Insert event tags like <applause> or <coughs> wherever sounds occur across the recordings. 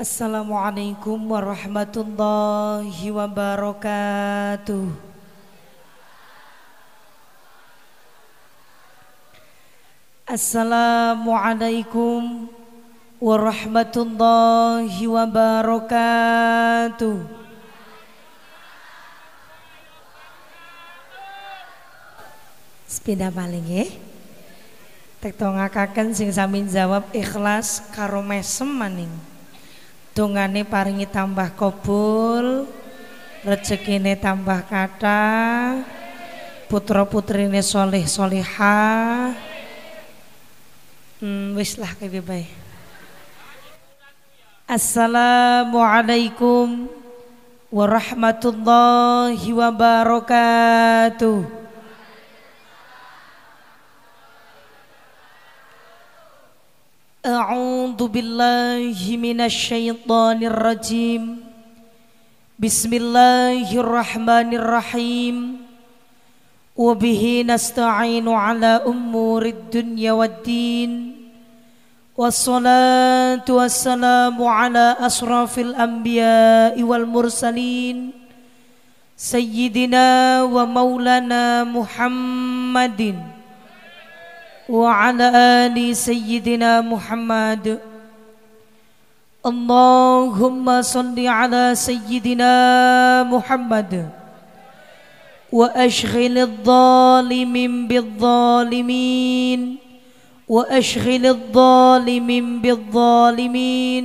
Assalamualaikum warahmatullahi wabarakatuh Assalamualaikum warahmatullahi wabarakatuh Sepeda paling ya Tek tonga kaken sing samin jawab ikhlas karo mesem maning dungane paringi tambah kobul rezekine tambah kata putra putrine soleh soleha, hmm, wis lah kayak baik Assalamualaikum warahmatullahi wabarakatuh أعوذ بالله من الشيطان الرجيم بسم الله الرحمن الرحيم وبه نستعين على أمور الدنيا والدين والصلاة والسلام على أشرف الأنبياء والمرسلين سيدنا ومولانا محمد وعلى آل سيدنا محمد اللهم صل على سيدنا محمد وأشغل الظالم بالظالمين وأشغل الظالم بالظالمين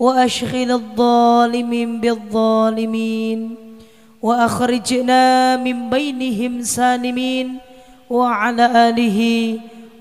وأشغل الظالم بالظالمين وأخرجنا من بينهم سالمين وعلى آله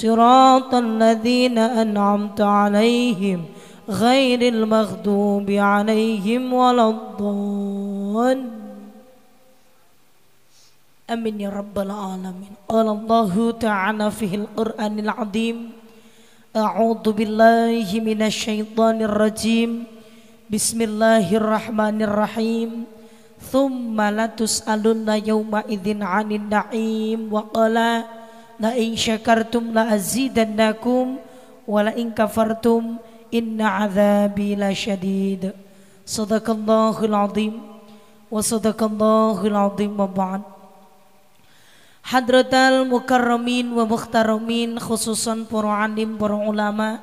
صراط الذين أنعمت عليهم غير المغضوب عليهم ولا الضالين أمين يا رب العالمين قال الله تعالى في القرآن العظيم أعوذ بالله من الشيطان الرجيم بسم الله الرحمن الرحيم ثم لا تسألن يومئذ عن النعيم وقال la in syakartum la azidannakum wa la in kafartum inna adzabi lasyadid sadaqallahul azim wa sadaqallahul azim wa ba'd Hadratal mukarramin wa mukhtaramin khususan para alim para ulama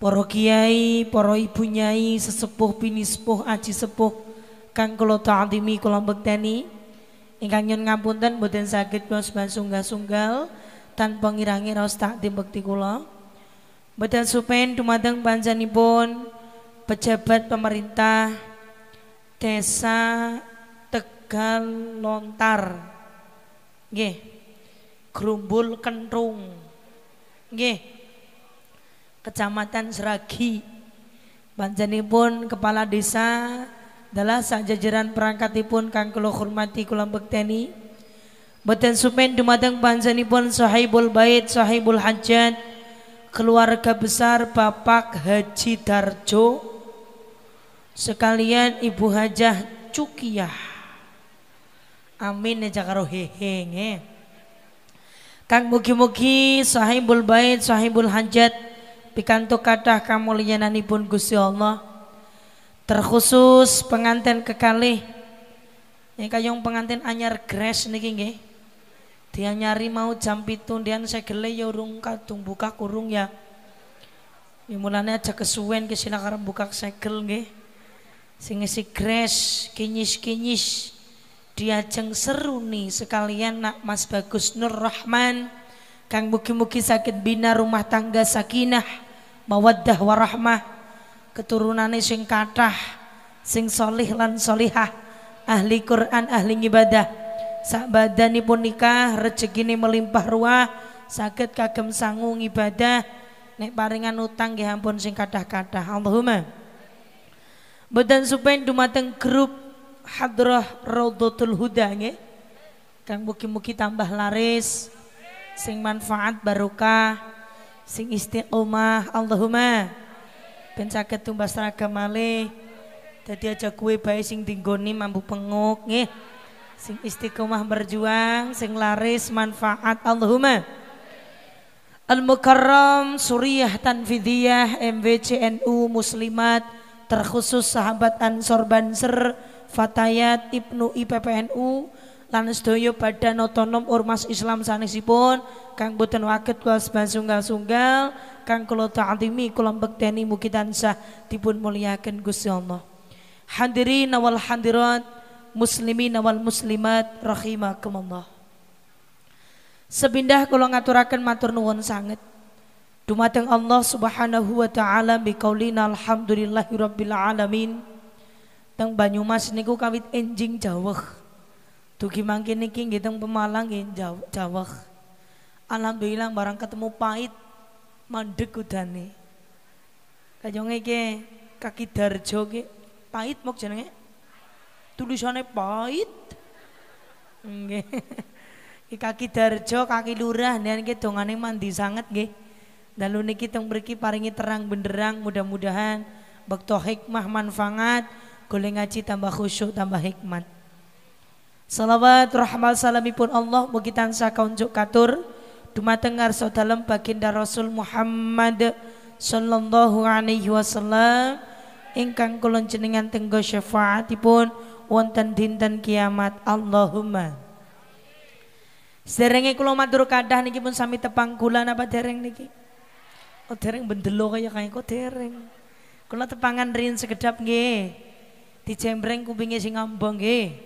para kiai para ibu nyai sesepuh bini sepuh aji sepuh kang kula ta'zimi kula bekteni Ingkang nyun ngapunten boten sakit bos ban sunggal-sunggal tanpa ngirangi raos takdim bekti kula. Boten supen dumateng panjenenganipun pejabat pemerintah Desa Tegal Lontar. ge Grumbul Kentrung. ge Kecamatan Seragi. Panjenenganipun kepala desa adalah sajajaran jajaran perangkatipun kang kula hormati kula bekteni boten sumen dumateng pun sahibul bait sahibul hajat keluarga besar Bapak Haji Darjo sekalian Ibu Hajah Cukiah, amin ya karo hehe ya. Kang mugi-mugi sahibul bait sahibul hajat pikantuk kathah kamulyananipun Gusti Allah terkhusus pengantin kekali ya kayong pengantin anyar gres niki nggih dia nyari mau jam pitun dia gele ya urung kadung buka kurung ya ya aja kesuwen ke sini karena buka segel nggih sing si gres kinyis-kinyis seru nih sekalian nak Mas Bagus Nur Rahman Kang mugi-mugi sakit bina rumah tangga sakinah mawaddah warahmah keturunane sing kathah sing solih lan solihah ahli Quran ahli ibadah sak pun nikah rezekine melimpah ruah sakit kagem sangu ibadah nek paringan utang nggih ampun sing kathah-kathah Allahumma Badan supaya dumateng grup Hadroh Raudhatul Huda nggih kang mugi-mugi tambah laris sing manfaat barokah sing istiqomah Allahumma ben saged tumbas raga malih jadi aja kue bayi sing dinggoni mampu penguk nih. sing istiqomah berjuang sing laris manfaat Allahumma Al Mukarram Suriah Tanfidiyah MWCNU Muslimat terkhusus sahabat Ansor Banser Fatayat Ibnu IPPNU lan sedaya badan otonom ormas Islam sanesipun kang boten waget kelas sunggal-sunggal kang kula ta'zimi kula bekteni mugi tansah dipun muliakan Gusti Allah hadirin wal hadirat muslimin wal muslimat rahimakumullah sebindah kula ngaturaken matur nuwun sanget dumateng Allah Subhanahu wa taala biqaulina rabbil alamin teng Banyumas niku kawit enjing jawah Dugi mangkin niki nggih Pemalang nggih Jawa. Alhamdulillah barang ketemu pahit mandek kudane. Kajong e iki kaki darjo iki pahit mok jenenge. Tulisane pahit. Nggih. <laughs> Iki kaki darjo, kaki lurah nian iki dongane mandi sangat nggih. Dalu niki teng mriki paringi terang benderang mudah-mudahan bekto hikmah manfaat, golek ngaji tambah khusyuk tambah hikmat. Salawat rahmat salamipun Allah mugi tansah kaunjuk katur dumatengar saudalem baginda Rasul Muhammad sallallahu alaihi wasallam ingkang kula jenengan tenggo syafaatipun wonten dinten kiamat Allahumma Serenge kula matur kadah niki pun sami tepang kula napa dereng niki Oh dereng bendelo kaya kaya kok dereng Kula tepangan rin sekedap nggih dijembreng kupinge sing ngambang nggih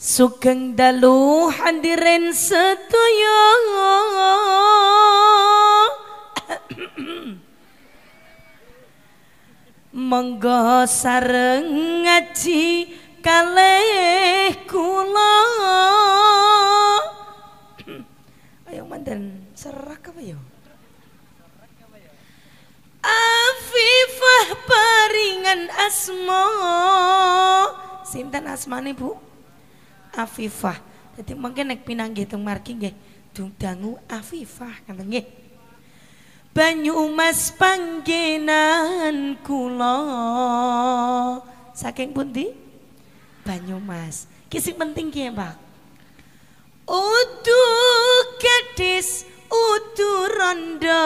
Sugeng dalu hadirin sedaya <coughs> Monggo sareng ngaji kalih kula <coughs> Ayo manten serak apa ya Afifah paringan asma Sinten asmane Bu Afifah. Jadi mungkin nek gitu marking margi nggih tangu Afifah ngoten gak. Banyu emas panggenan kulo Saking pundi? Banyu emas. penting gak Pak. Udu gadis udu ronda,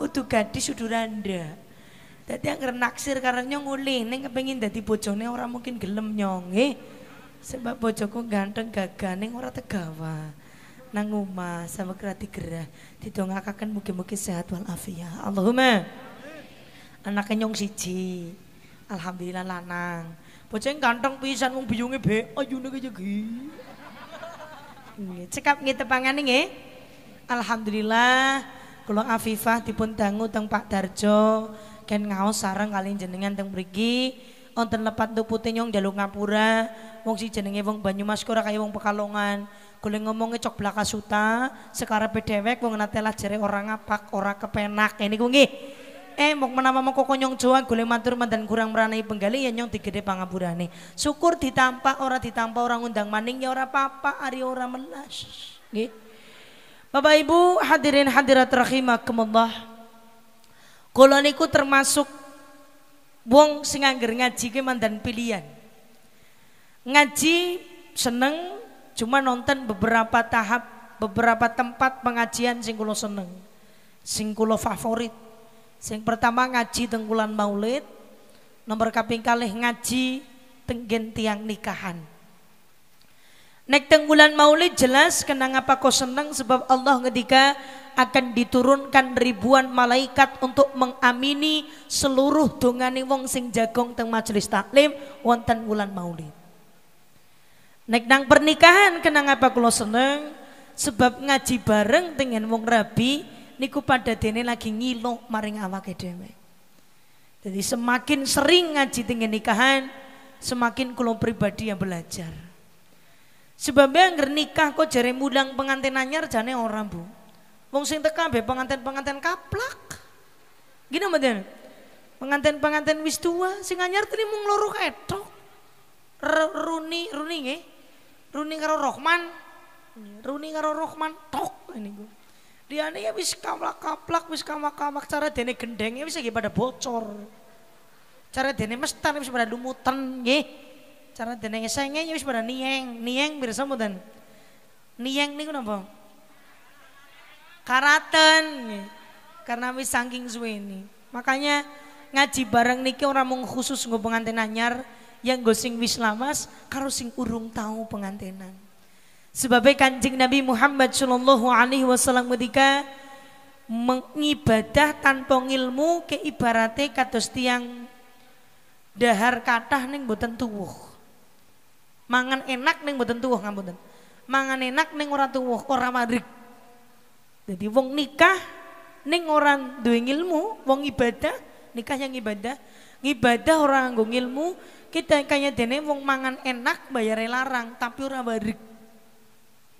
Udu gadis udu randa. Jadi yang naksir karena nyong uling, ning kepengin jadi bojone orang mungkin gelem nyong eh. Sebab bojoku ganteng ning ora tegawa. Nang omah sama kerati gerah didongakaken mugi-mugi sehat wal afiat. Allahumma. Anaknya nyong siji. Alhamdulillah lanang. Boceng ganteng pisan wong biyunge be ayune oh, kaya nggih Cekap nggih tepangane nggih. Alhamdulillah kula Afifah dipun dangu teng Pak Darjo ken ngaos sareng kali jenengan teng mriki wonten lepat putih nyong jalur ngapura wong si jenenge wong Banyumas kura kaya wong Pekalongan ngomong ngomongnya cok suta sekarang pedewek wong nate jere orang ngapak orang kepenak ini kungi, eh mau menapa mau kok nyong cuan, kule matur mandan kurang meranai penggali ya nyong digede nih Syukur ditampa orang ditampa orang undang maning ya orang papa ari orang melas. gih, Bapak Ibu hadirin hadirat rahimah Kula niku termasuk Wong sing angger ngaji ki mandan pilihan. Ngaji seneng, cuma nonton beberapa tahap, beberapa tempat pengajian sing kula seneng. Sing kula favorit. Sing pertama ngaji tengkulan Maulid, nomor kaping kalih ngaji tenggen tiang nikahan. Nek tenggulan maulid jelas kenang apa kau senang sebab Allah ngedika akan diturunkan ribuan malaikat untuk mengamini seluruh dongane wong sing jagong teng majelis taklim wonten wulan maulid. Nek nang pernikahan kenang apa kula seneng sebab ngaji bareng dengan wong rabi niku pada dene lagi ngilo maring awak dhewe. Jadi semakin sering ngaji dengan nikahan semakin kulo pribadi yang belajar. Sebabnya yang nikah kok jare mulang pengantin anyar jane orang Bu. Wong sing teka be pengantin-pengantin kaplak. Gini mboten. Pengantin-pengantin wis tua sing anyar tadi mung loro ketok. Runi, Runi nge. Runi karo Rohman. Runi karo Rohman tok ini dia Diane ya wis kaplak-kaplak, wis kamak-kamak cara dene ya wis lagi pada bocor. Cara dene mestan ya wis pada lumutan nge. Cara deneng esenge ya wis pada nieng, nieng pirsa mboten? Nieng niku napa? Karaten. Karena wis saking ini. Makanya ngaji bareng niki orang mung khusus nggo pengantin anyar, yang gosing wis lamas karo sing urung tahu pengantinan. Sebab Kanjeng Nabi Muhammad Shallallahu alaihi wasallam ketika mengibadah tanpa ilmu keibaratnya kados tiang dahar kathah ning boten tuwuh. Mangan enak neng boten tuwuh ngapunten. Mangan enak neng orang tuh orang madrik. Jadi wong nikah neng orang duwe ilmu, wong ibadah, nikah yang ibadah, ibadah orang anggung ilmu, kita kaya dene wong mangan enak bayare larang tapi orang madrik.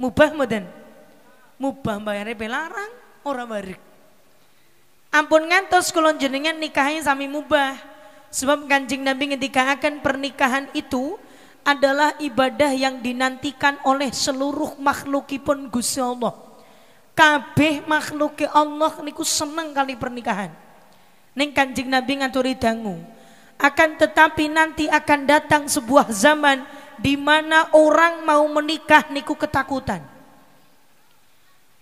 Mubah mboten? Mubah bayare belarang, orang madrik. Ampun ngantos kulon jenengan nikahnya sami mubah. Sebab kanjeng Nabi ketika akan pernikahan itu adalah ibadah yang dinantikan oleh seluruh makhlukipun Gusti Allah. Kabeh makhluk Allah niku seneng kali pernikahan. Ning Kanjeng Nabi ngaturi dangu. Akan tetapi nanti akan datang sebuah zaman di mana orang mau menikah niku ketakutan.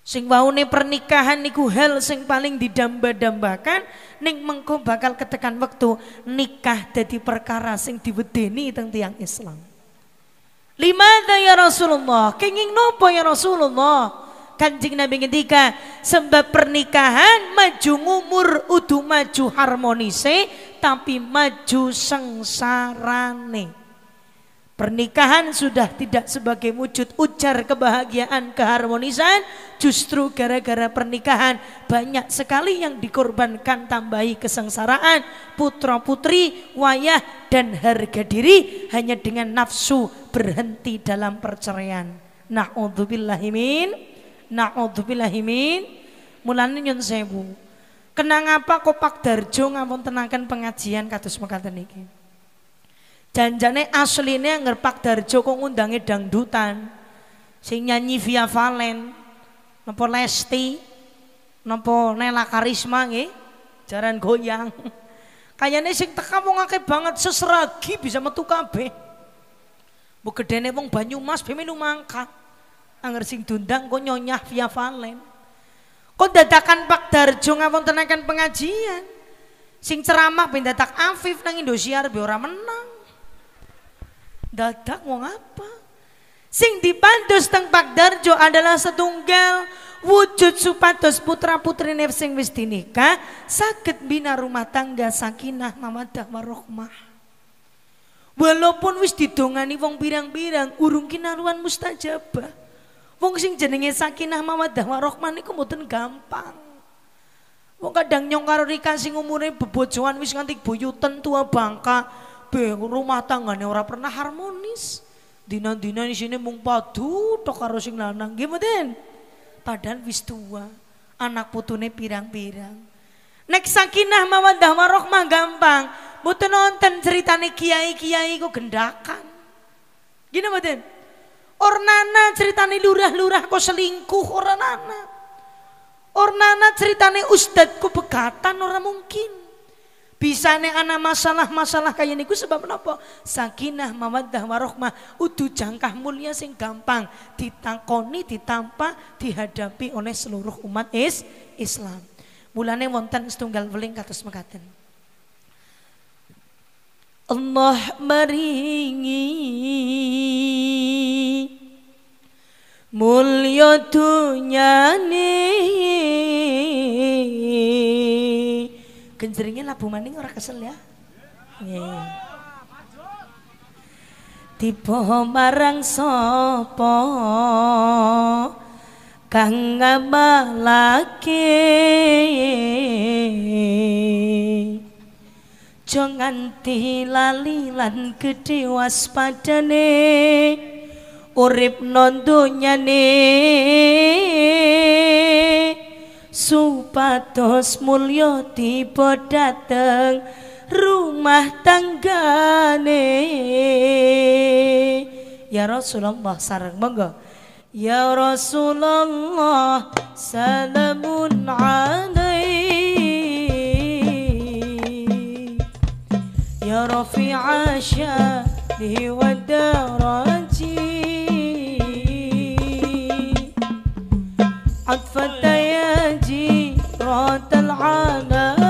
Sing waune pernikahan niku hal sing paling didamba-dambakan ning mengko bakal ketekan waktu nikah jadi perkara sing diwedeni teng tiang Islam lima ya Rasulullah? Kenging nopo ya Rasulullah? Kanjeng Nabi ngendika, sebab pernikahan maju umur udu maju harmonise tapi maju sengsarane. Pernikahan sudah tidak sebagai wujud ujar kebahagiaan, keharmonisan, justru gara-gara pernikahan banyak sekali yang dikorbankan tambahi kesengsaraan, putra-putri, wayah dan harga diri hanya dengan nafsu berhenti dalam perceraian. Na'udzubillahimin, na'udzubillahimin, mulane nyun sewu. Kenang apa kopak darjo ngawon tenangkan pengajian Katus mekaten iki. Janjane asline ngerpak Darjo kok ngundange dangdutan. Sing nyanyi Via Valen, nopo Lesti, nopo Nela Karisma nggih, jaran goyang. <laughs> Kayane sing teka wong akeh banget seseragi bisa metu kabeh. Mbok gedene wong Banyumas be melu mangka Anger sing dundang kok nyonyah Via Valen. Kok dadakan Pak Darjo ngawontenaken pengajian. Sing ceramah ben dadak Afif nang Indosiar be ora menang. Dagdag mo nga pa. Sing dipandos Pak Darjo adalah setunggal wujud supados putra putri sing wis dinikah sakit bina rumah tangga sakinah mamadah warohmah. Walaupun wis didongani wong pirang-pirang urung kinaruan mustajabah. Wong sing jenenge sakinah mawadah warohmah niku mboten gampang. Wong kadang nyong karo sing umure bebojoan wis nganti buyuten tua bangka kabeh rumah tanggane ora pernah harmonis. Dina-dina sini mung padu tok karo sing lanang. Nggih mboten? Padahal wis tua, anak putune pirang-pirang. Nek sakinah mawaddah warahmah gampang. Mboten nonton ceritane kiai-kiai ku gendakan. Gini mboten? Ornana ceritane lurah-lurah kok selingkuh ora nana. Ornana ceritane ustadku bekatan ora mungkin. Bisa nih anak masalah-masalah kayak niku sebab kenapa? Sakinah, mawaddah, warohmah. Udu jangkah mulia sing gampang. Ditangkoni, ditampa, dihadapi oleh seluruh umat is Islam. Mulane wonten setunggal weling katus mekaten. Allah mulia dunia ini. Yen labu maning ora kesel ya. Nggih. Tiba marang sopo kang ngamah laki jangan lali lan gedhe waspadane urip nih Supatos Mulyo tiba dateng rumah tanggane ya Rasulullah sareng monggo ya Rasulullah salamun alaik ya Rafi' syani wa darajih عطفتين مرات العالم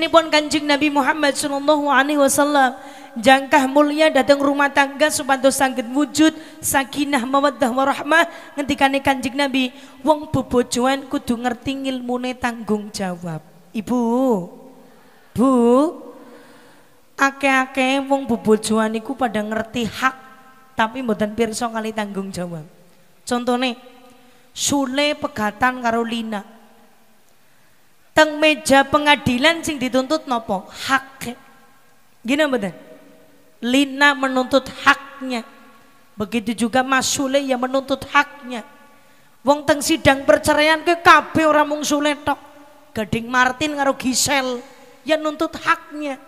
Ini pun Kanjeng Nabi Muhammad sallallahu alaihi wasallam jangkah mulia datang rumah tangga supaya sangat wujud sakinah mawaddah warahmah ngendikane Kanjeng Nabi wong bobojoan kudu ngerti ilmune tanggung jawab. Ibu. Bu. ake-ake wong bobojoan iku pada ngerti hak tapi mboten pirsa kali tanggung jawab. Contohnya Sule pegatan karo Lina teng meja pengadilan sing dituntut nopo hak gini bener Lina menuntut haknya begitu juga Mas Sule yang menuntut haknya wong teng sidang perceraian ke KB orang mung Sule tok Gading Martin ngaruh Gisel yang nuntut haknya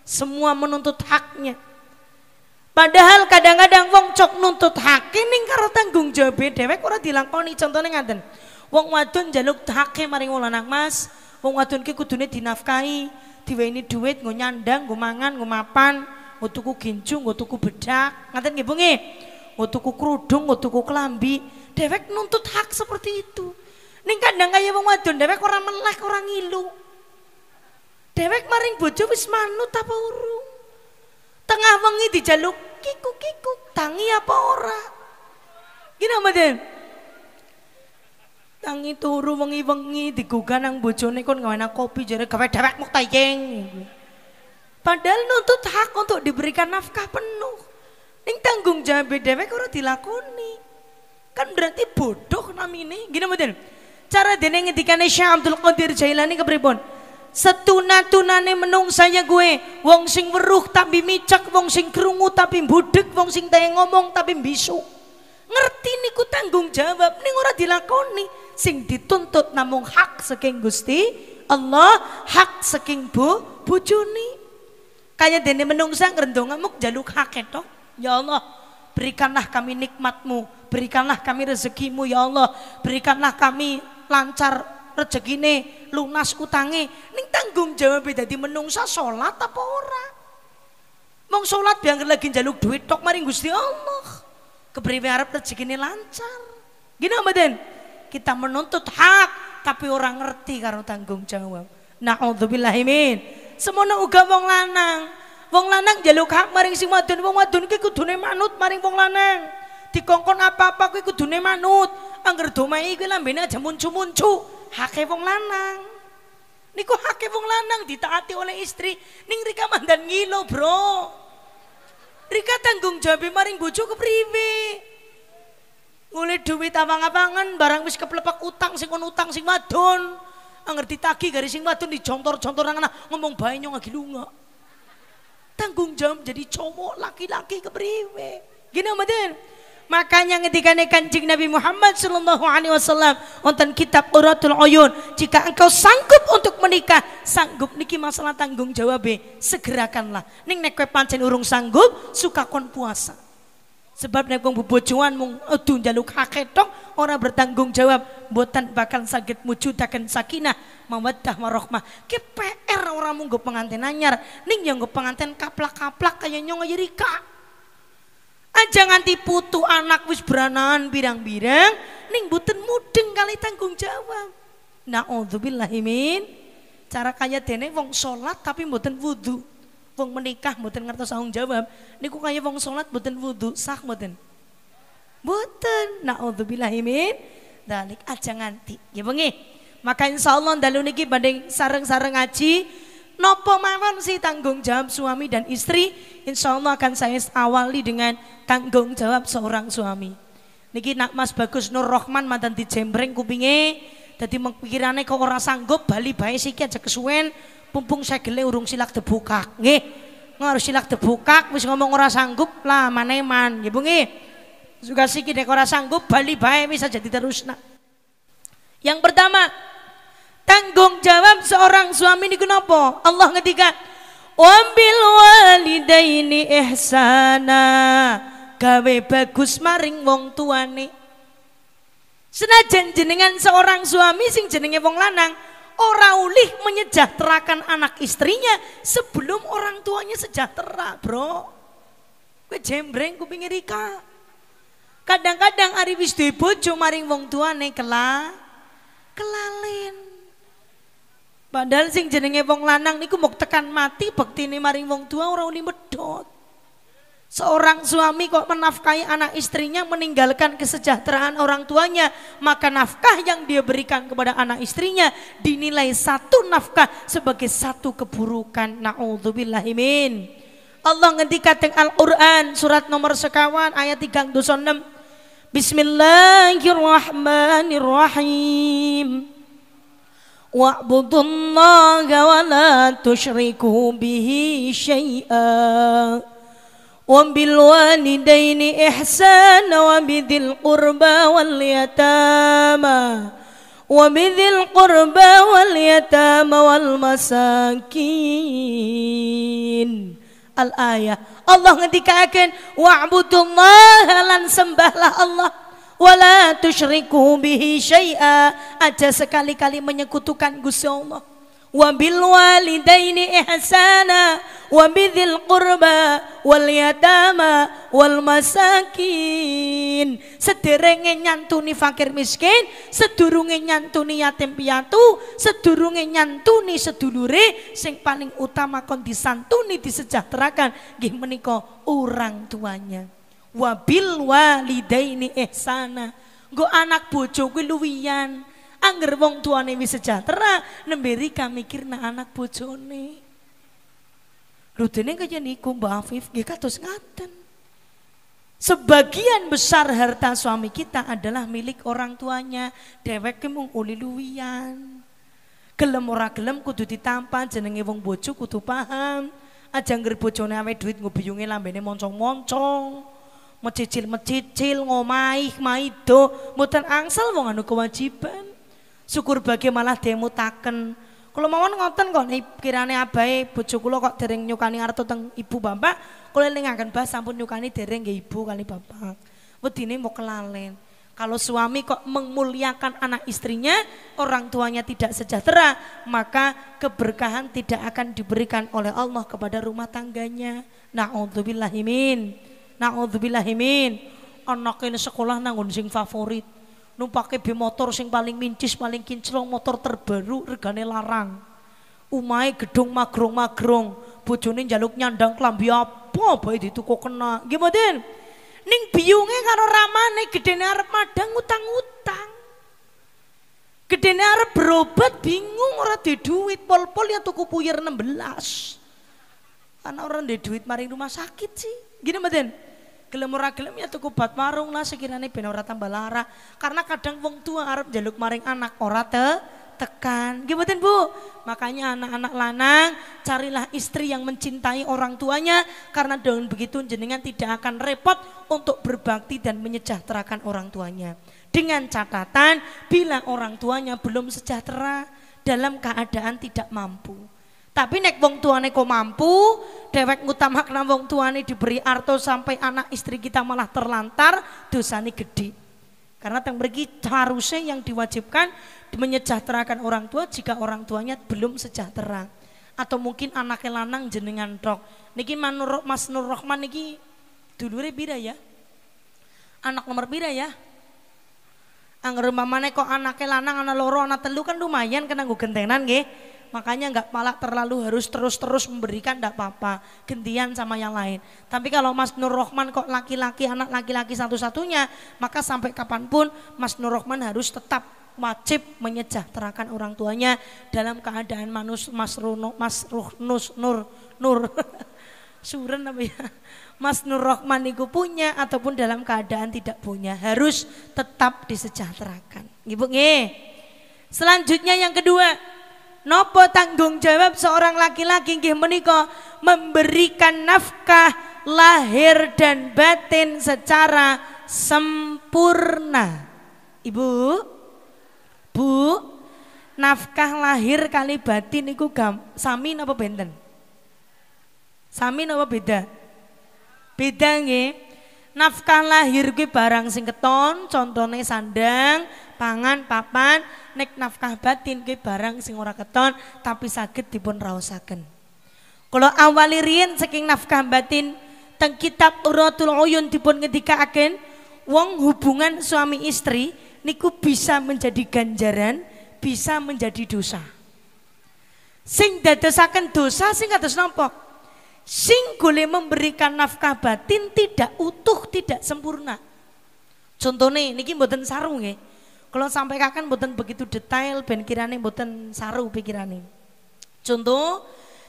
semua menuntut haknya padahal kadang-kadang wong cok nuntut hak ini karo tanggung jawab dewek ora dilakoni contohnya ngaten wong wadon jaluk haknya maring wong lanang mas Wong wadon ki kudune dinafkahi, diweni duit nggo nyandang, nggo mangan, nggo mapan, nggo tuku gincu, nggo tuku bedak. Ngaten nggih, Bu nggih. Nggo tuku kerudung, nggo tuku klambi. Dewek nuntut hak seperti itu. Ning kandang kaya wong wadon dewek ora melek, ora ngilu. Dewek maring bojo wis manut apa urung? Tengah wengi dijaluk kiku-kiku, tangi apa ora? Gini Mbak tangi turu wengi-wengi digugah nang bojone kon gawe kopi jare gawe dhewekmu muk tayeng. Padahal nuntut hak untuk diberikan nafkah penuh. Ning tanggung jawab dewek ora dilakoni. Kan berarti bodoh ini Gini mboten. Cara dene ngendikane Syekh Abdul Qadir Jailani kepripun? Setuna-tunane saya gue wong sing weruh tapi micak, wong sing krungu tapi budek, wong sing tayang ngomong tapi bisu. Ngerti niku tanggung jawab ning ora dilakoni sing dituntut namung hak saking Gusti Allah hak saking bu bujuni kaya dene menungsa ngrendong jaluk hak itu ya Allah berikanlah kami nikmatmu berikanlah kami rezekimu ya Allah berikanlah kami lancar rezekine lunas utangi ning tanggung jawab jadi menungsa sholat apa ora mong sholat biang lagi jaluk duit tok maring Gusti Allah kepriwe rezeki rezekine lancar gini den? Kita menuntut hak tapi orang ngerti karo tanggung jawab. naudzubillahimin min. Semono uga wong lanang. Wong lanang jaluk hak maring sing wadon, wong wadon ki kudune manut maring wong lanang. Dikongkon apa-apa kuwi kudune manut. Angger domai kuwi lambene aja muncu-muncu. Hake wong lanang. Niku hake wong lanang ditaati oleh istri. Ning Rika mandan ngilo, Bro. Rika tanggung jawab maring bojo kepriwe? ngulih duit abang-abangan barang wis keplepak utang sing kon utang sing madun. Angger ah, ditagi garis sing madun dijontor-jontor nang ngomong bae nyong lagi lunga. Tanggung jawab jadi cowok laki-laki kepriwe. Gini mboten? Makanya ketika e kanjeng Nabi Muhammad Sallallahu Alaihi Wasallam wonten kitab Uratul Ayun, Jika engkau sanggup untuk menikah Sanggup niki masalah tanggung jawab e. Segerakanlah Ning nek pancen urung sanggup Suka kon puasa Sebab nek wong bojoan mung aduh njaluk tok ora bertanggung jawab mboten bakal saged mujudaken sakinah mawaddah warahmah. Ki PR ora mung pengantin anyar, ning yo ya gue pengantin kaplak-kaplak kaya nyong ayrika. Aja nganti putu anak wis beranan pirang-pirang ning mboten mudeng kali tanggung jawab. Nauzubillahi min. Cara kaya dene wong salat tapi mboten wudu wong menikah mboten ngertos tanggung jawab niku kaya wong salat mboten wudu sah mboten mboten naudzubillahi min dalik aja nganti ya bengi maka insyaallah dalu niki banding sareng-sareng ngaji nopo mawon sih tanggung jawab suami dan istri insya allah akan saya awali dengan tanggung jawab seorang suami niki nak Mas Bagus Nur Rohman mantan di jembreng kupinge Jadi mengpikirane kok orang sanggup bali bayi sih aja kesuwen Mumpung segele urung silak terbuka Nggih. Harus silak terbuka wis ngomong ora sanggup lah maneman. eman, Bu nggih. Juga sih nek ora sanggup bali bae bisa jadi nak Yang pertama, tanggung jawab seorang suami di kenapa Allah walida "Wabil walidaini ihsana." Gawe bagus maring wong tuane. Senajan jenengan seorang suami sing jenenge wong lanang, Orang ulih menyejahterakan anak istrinya sebelum orang tuanya sejahtera, bro. Gue jembreng kuping Rika. Kadang-kadang ari wis duwe bojo maring wong tuane kela kelalin. Padahal sing jenenge wong lanang niku mau tekan mati bektine maring wong tua ora uli medot. Seorang suami kok menafkahi anak istrinya meninggalkan kesejahteraan orang tuanya. Maka nafkah yang dia berikan kepada anak istrinya dinilai satu nafkah sebagai satu keburukan. Na'udzubillahimin. Allah ngendika Al-Quran surat nomor sekawan ayat 326. Bismillahirrahmanirrahim. Wa'budullaha wa la tushriku bihi syai'ah. وبالوالدين إحسانا وبذي القربى واليتامى وبذي القربى واليتامى والمساكين الآية الله Allah ngendikakan wa'budullah lan sembahlah Allah wala tusyriku bihi syai'a aja sekali-kali menyekutukan Gusti Allah wa bil walidaini ihsana وبذي القربى wal masakin sederenge nyantuni fakir miskin sedurunge nyantuni yatim piatu sedurunge nyantuni sedulure sing paling utama kon disantuni disejahterakan nggih menika orang tuanya wabil walidaini ihsana go anak bojo kuwi luwian Angger wong tuane wis sejahtera, nemberi mikir na anak bojone. Rutinnya kaya niku Mbak Afif gak katus ngaten. Sebagian besar harta suami kita adalah milik orang tuanya. Dheweke mung uli luwian. Gelem ora gelem kudu ditampan jenenge wong bojo kudu paham. Aja ngger bojone awe duit ngubiyunge lambene moncong-moncong. Mecicil-mecicil ngomaih maido mboten angsal wong anu kewajiban. Syukur bagi malah demutaken kalau mawon ngoten kok nih kirane abai, bocok kulo kok dereng nyukani arto teng ibu bapak, kula akan bahas, sampun nyukani dereng gak ibu kali bapak. tini mau kelalen. Kalau suami kok memuliakan anak istrinya, orang tuanya tidak sejahtera, maka keberkahan tidak akan diberikan oleh Allah kepada rumah tangganya. Nah Na'udzubillahimin. Na'udzubillahimin. Anak ini sekolah nanggung sing favorit numpake bi motor sing paling mincis paling kinclong motor terbaru regane larang umai gedung magrong magrong bojone jaluk nyandang klambi apa bae dituku kena nggih mboten ning biyunge karo ramane gedene arep madang utang-utang gedene arep berobat bingung ora di duit pol-pol ya tuku puyer 16 ana ora di duit maring rumah sakit sih gini mboten gelem ora gelem ya tuku bat marung lah sekiranya ben ora tambah lara. Karena kadang wong tua arep jaluk maring anak ora te tekan. Gimana Bu? Makanya anak-anak lanang carilah istri yang mencintai orang tuanya karena dengan begitu jenengan tidak akan repot untuk berbakti dan menyejahterakan orang tuanya. Dengan catatan bila orang tuanya belum sejahtera dalam keadaan tidak mampu. Tapi nek wong tuane kok mampu, dewek ngutamakna wong tuane diberi arto sampai anak istri kita malah terlantar, dosane gede. Karena yang pergi harusnya yang diwajibkan menyejahterakan orang tua jika orang tuanya belum sejahtera. Atau mungkin anaknya lanang jenengan tok. Niki manur, Mas Nur Rahman niki dulure bira ya? Anak nomor bira ya? Angger mamane kok anaknya lanang anak loro anak telu kan lumayan kena nggo gentenan nggih. Makanya nggak malah terlalu harus terus-terus memberikan enggak apa-apa. Gantian sama yang lain. Tapi kalau Mas Nur Rohman kok laki-laki anak laki-laki satu-satunya, maka sampai kapanpun Mas Nur Rohman harus tetap wajib menyejahterakan orang tuanya dalam keadaan manus, Mas Runo, Mas Ruhnus Nur Nur <laughs> Suren apa ya? Mas Nur Rohman itu punya ataupun dalam keadaan tidak punya harus tetap disejahterakan. Ibu nge. Selanjutnya yang kedua, Nopo tanggung jawab seorang laki-laki nggih menika memberikan nafkah lahir dan batin secara sempurna. Ibu, Bu, nafkah lahir kali batin iku gam, sami napa benten? Sami napa beda? Beda nggih. Nafkah lahir kuwi barang sing keton, contohnya sandang, pangan papan nek nafkah batin ke barang sing ora keton tapi sakit dipun rawosaken. Kalau awali saking nafkah batin teng kitab Uratul Uyun dipun ngendikaaken wong hubungan suami istri niku bisa menjadi ganjaran, bisa menjadi dosa. Sing dadosaken dosa sing kados nampok, sing boleh memberikan nafkah batin tidak utuh, tidak sempurna. Contohnya, niki mboten sarung ya. Kalau sampai kakan buatan begitu detail ben kirani buatan saru pikirani Contoh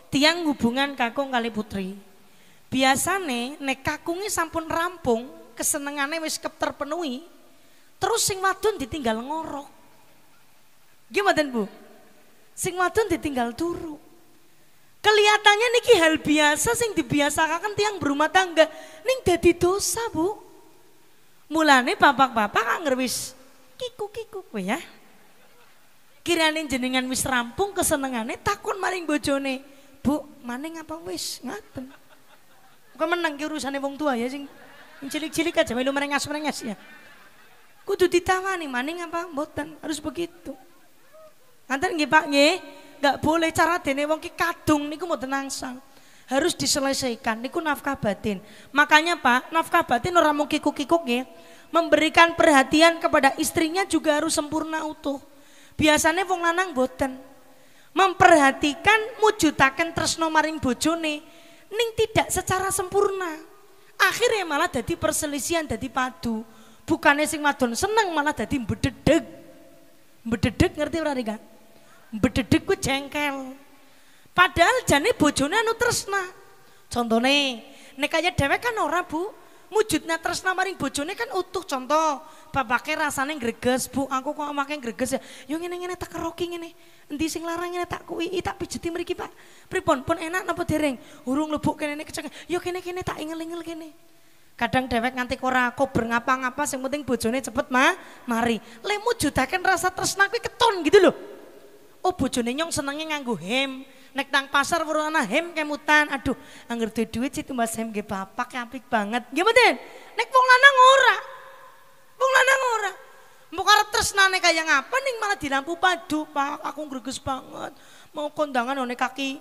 tiang hubungan kakung kali putri. Biasane nek kakungnya sampun rampung, kesenengannya wis terpenuhi, terus sing wadon ditinggal ngorok. Gimana Bu? Sing wadon ditinggal turu. Kelihatannya niki hal biasa sing kakan tiang berumah tangga ning dadi dosa, Bu. Mulane bapak-bapak kan ngerwis kiku kiku kowe ya. Kirane jenengan wis rampung kesenengane takon maring bojone. Bu, maning apa wis? Ngaten. Kok menang ki urusane wong tua ya sing cilik-cilik aja melu merengas-merengas ya. Kudu ditawani maning apa botan harus begitu. Ngaten nggih Pak nggih. gak boleh cara dene wong ki kadung niku mboten sang, Harus diselesaikan niku nafkah batin. Makanya Pak, nafkah batin orang mau kikuk-kikuk nggih memberikan perhatian kepada istrinya juga harus sempurna utuh. Biasanya wong lanang boten. Memperhatikan mujutaken tresno maring bojone ning tidak secara sempurna. Akhirnya malah jadi perselisihan, jadi padu. Bukannya sing madon seneng malah jadi bededeg. Bededeg ngerti ora Rika? Bededeg ku jengkel. Padahal jane bojone anu tresna. Contone, nek kaya dhewek kan ora, Bu mujudna tresna maring bojone kan utuh contoh babake rasane greges bu aku kok makin greges ya yo ngene ngene tak keroki ngene endi sing larang ngene tak kui tak pijeti mriki Pak pripun pun enak napa dereng urung lebuk kene keceng yo kene kene tak ingel-ingel kene kadang dewek nganti ora kober ngapa-ngapa sing penting bojone cepet mah mari le mujudaken rasa tresna kuwi keton gitu loh oh bojone nyong senenge nganggo hem Nek nang pasar wurung ana hem kemutan. Aduh, anggar duwe duit situ mas hem nggih bapak apik banget. Nggih mboten? Nek wong lanang ora. Wong lanang ora. Mbok arep tresnane kaya ngapa ning malah di lampu padu, Pak. Aku greges banget. Mau kondangan one kaki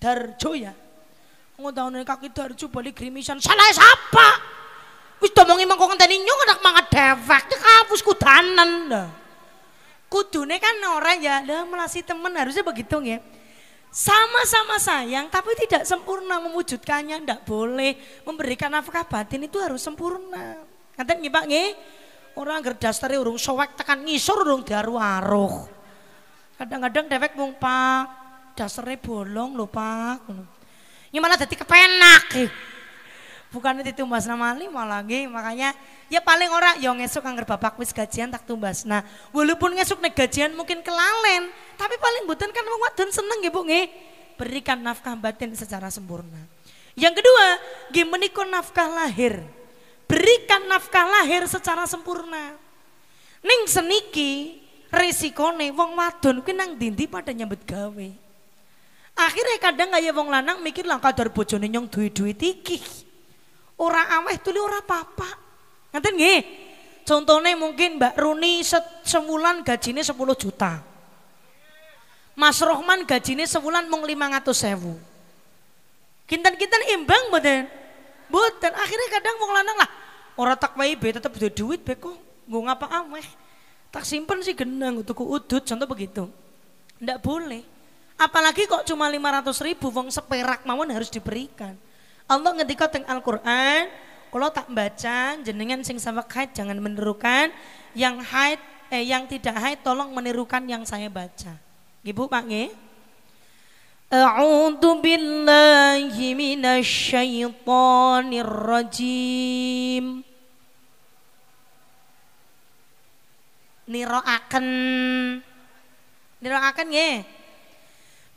Darjo ya. Kondangan one kaki Darjo balik grimisan. Salah sapa? Wis domongi mengko ngenteni nyung anak mangat dewek, ya kapus kudanan. kudune kan orang ya lah melasi temen harusnya begitu ya sama-sama sayang tapi tidak sempurna mewujudkannya tidak boleh. Memberikan nafkah batin itu harus sempurna. nanti nggih Pak nih Orang teri urung sowek tekan ngisur urung diaru aruh Kadang-kadang dewek mung Pak, dasarnya bolong lho Pak. gimana jadi kepenak. Eh bukan itu tumbas nama lima lagi makanya ya paling orang yang ngesuk kanker bapak wis gajian tak tumbas nah walaupun ngesuk nih gajian mungkin kelalen tapi paling buatan kan mau wadon seneng ibu Bu nggih berikan nafkah batin secara sempurna yang kedua gimana kok nafkah lahir berikan nafkah lahir secara sempurna ning seniki resikone wong wadon kuwi nang dindi pada nyambut gawe akhirnya kadang nggak ya wong lanang mikir lah kadar bojone nyong duit-duit iki Orang aweh tuli orang papa papa, ngerti nggih? Contohnya mungkin Mbak Runi semulan gajinya 10 juta. Mas Rohman gajinya sebulan mung 500 sewu. Kinten-kinten imbang mboten. Mboten. Akhirnya kadang mau lanang lah orang tak wae be tetep ada duit be kok gue ngapa ameh. Tak simpen sih genang, untuk udut contoh begitu. Ndak boleh. Apalagi kok cuma 500 ribu wong seperak mawon harus diberikan. Allah ngendika teng Al-Qur'an, kalau tak baca jenengan sing sama haid jangan menirukan yang haid eh yang tidak haid tolong menirukan yang saya baca. Ibu Pak nggih. A'udzu billahi minasy syaithanir rajim. Niroaken Niroaken nggih.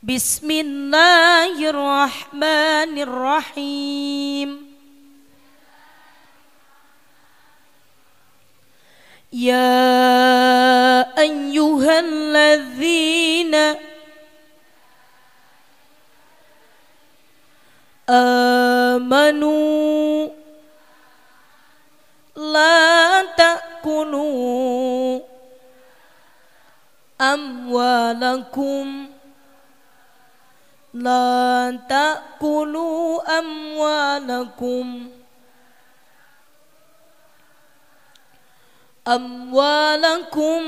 بسم الله الرحمن الرحيم يا أيها الذين آمنوا لا تأكلوا أموالكم لا تأكلوا أموالكم أموالكم